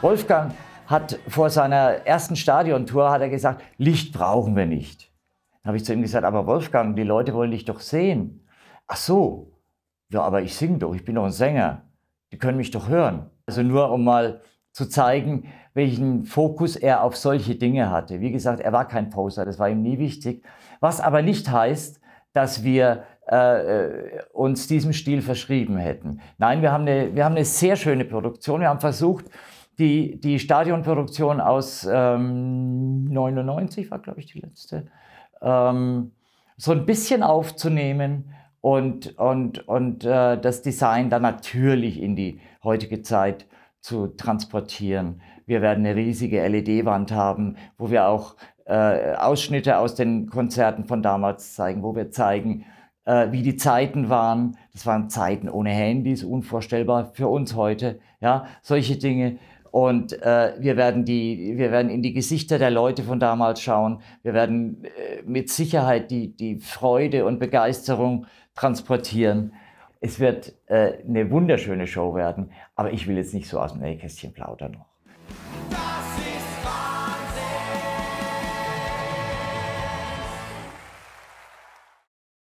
Wolfgang hat vor seiner ersten Stadiontour hat er gesagt, Licht brauchen wir nicht. Dann habe ich zu ihm gesagt, aber Wolfgang, die Leute wollen dich doch sehen. Ach so, ja, aber ich singe doch, ich bin doch ein Sänger. Die können mich doch hören. Also nur um mal zu zeigen, welchen Fokus er auf solche Dinge hatte. Wie gesagt, er war kein Poser, das war ihm nie wichtig. Was aber nicht heißt, dass wir äh, uns diesem Stil verschrieben hätten. Nein, wir haben, eine, wir haben eine sehr schöne Produktion. Wir haben versucht, die, die Stadionproduktion aus ähm, 99 war, glaube ich, die letzte, ähm, so ein bisschen aufzunehmen und, und, und äh, das Design dann natürlich in die heutige Zeit zu transportieren. Wir werden eine riesige LED-Wand haben, wo wir auch äh, Ausschnitte aus den Konzerten von damals zeigen, wo wir zeigen, äh, wie die Zeiten waren. Das waren Zeiten ohne Handys, unvorstellbar für uns heute. Ja, solche Dinge. Und äh, wir, werden die, wir werden in die Gesichter der Leute von damals schauen. Wir werden äh, mit Sicherheit die, die Freude und Begeisterung transportieren. Es wird äh, eine wunderschöne Show werden. Aber ich will jetzt nicht so aus dem Nähkästchen plaudern noch.